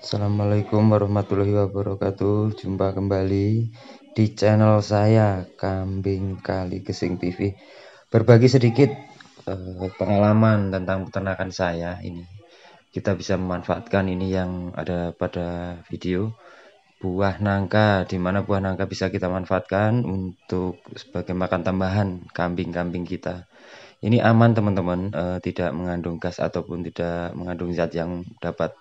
Assalamualaikum warahmatullahi wabarakatuh Jumpa kembali di channel saya Kambing Kali Gesing TV Berbagi sedikit eh, pengalaman tentang peternakan saya ini Kita bisa memanfaatkan ini yang ada pada video Buah nangka Dimana buah nangka bisa kita manfaatkan untuk sebagai makan tambahan kambing-kambing kita ini aman teman-teman eh, tidak mengandung gas ataupun tidak mengandung zat yang dapat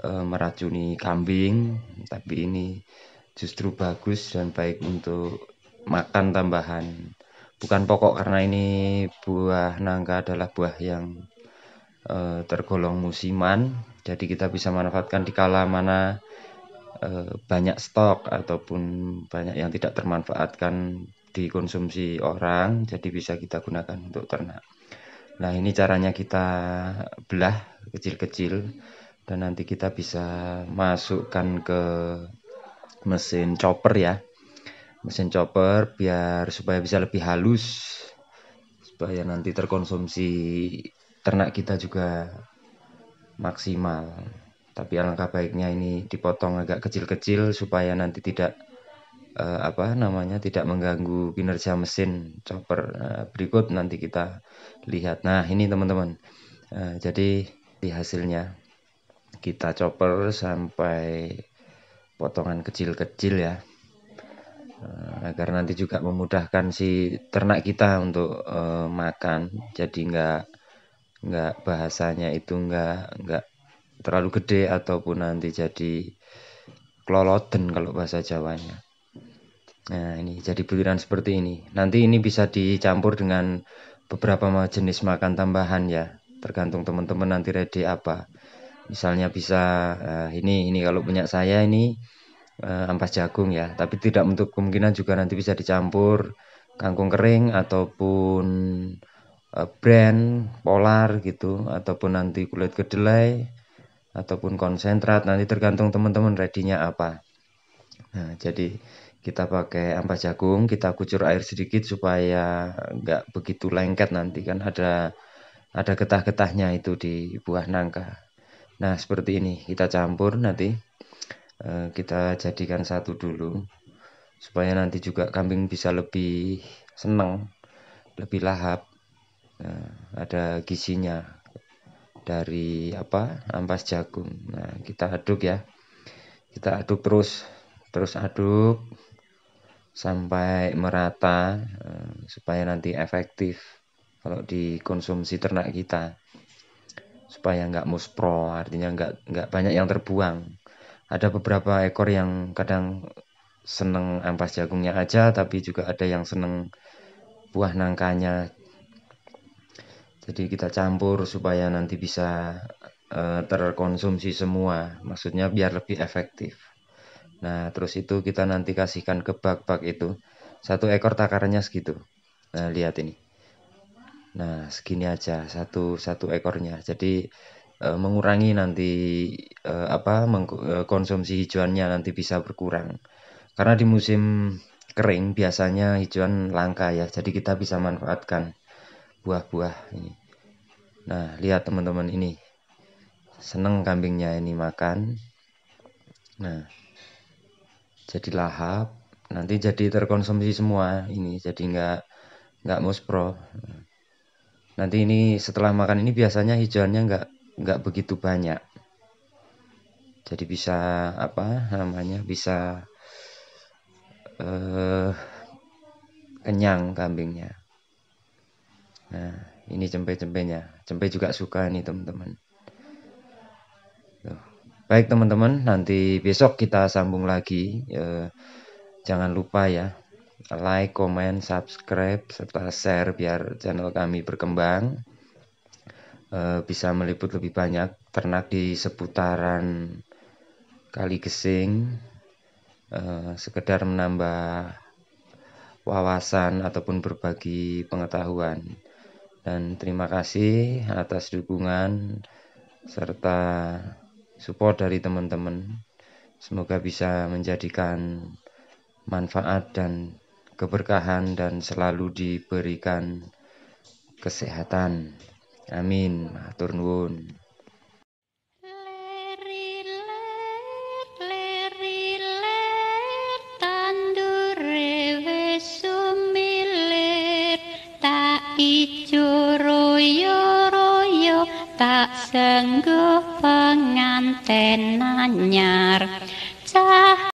Eh, meracuni kambing tapi ini justru bagus dan baik untuk makan tambahan bukan pokok karena ini buah nangka adalah buah yang e, tergolong musiman jadi kita bisa manfaatkan di kala mana e, banyak stok ataupun banyak yang tidak termanfaatkan dikonsumsi orang jadi bisa kita gunakan untuk ternak nah ini caranya kita belah kecil-kecil dan nanti kita bisa masukkan ke mesin chopper ya mesin chopper biar supaya bisa lebih halus supaya nanti terkonsumsi ternak kita juga maksimal tapi alangkah baiknya ini dipotong agak kecil-kecil supaya nanti tidak eh, apa namanya tidak mengganggu kinerja mesin chopper nah, berikut nanti kita lihat nah ini teman-teman eh, jadi di hasilnya kita chopper sampai potongan kecil-kecil ya eh, agar nanti juga memudahkan si ternak kita untuk uh, makan jadi enggak enggak bahasanya itu enggak enggak terlalu gede ataupun nanti jadi kloloten kalau bahasa Jawanya nah ini jadi butiran seperti ini nanti ini bisa dicampur dengan beberapa jenis makan tambahan ya tergantung teman-teman nanti ready apa misalnya bisa uh, ini ini kalau punya saya ini uh, ampas jagung ya tapi tidak untuk kemungkinan juga nanti bisa dicampur kangkung kering ataupun uh, brand polar gitu ataupun nanti kulit kedelai ataupun konsentrat nanti tergantung teman-teman ready apa nah jadi kita pakai ampas jagung kita kucur air sedikit supaya nggak begitu lengket nanti kan ada ada getah-getahnya itu di buah nangka Nah, seperti ini kita campur nanti eh, kita jadikan satu dulu supaya nanti juga kambing bisa lebih seneng, lebih lahap. Nah, ada gizinya dari apa? ampas jagung. Nah, kita aduk ya. Kita aduk terus, terus aduk sampai merata eh, supaya nanti efektif kalau dikonsumsi ternak kita supaya nggak muspro artinya nggak nggak banyak yang terbuang ada beberapa ekor yang kadang seneng ampas jagungnya aja tapi juga ada yang seneng buah nangkanya jadi kita campur supaya nanti bisa uh, terkonsumsi semua maksudnya biar lebih efektif nah terus itu kita nanti kasihkan ke bak-bak itu satu ekor takarannya segitu nah lihat ini Nah, segini aja satu satu ekornya. Jadi eh, mengurangi nanti eh, apa eh, konsumsi hijauannya nanti bisa berkurang. Karena di musim kering biasanya hijauan langka ya. Jadi kita bisa manfaatkan buah-buah ini. Nah, lihat teman-teman ini. Seneng kambingnya ini makan. Nah, jadi lahap nanti jadi terkonsumsi semua ini jadi nggak nggak muspro Nanti ini setelah makan ini biasanya hijauannya nggak nggak begitu banyak. Jadi bisa apa namanya bisa eh, kenyang kambingnya. Nah ini cempe-cempenya. Cempe juga suka nih teman-teman. Baik teman-teman, nanti besok kita sambung lagi. Eh, jangan lupa ya like, comment, subscribe, serta share biar channel kami berkembang. E, bisa meliput lebih banyak ternak di seputaran Kali Gesing. E, eh, sekedar menambah wawasan ataupun berbagi pengetahuan. Dan terima kasih atas dukungan serta support dari teman-teman. Semoga bisa menjadikan manfaat dan keberkahan dan selalu diberikan kesehatan. Amin. Matur nuwun. tak sengguh penganten nanyar Cah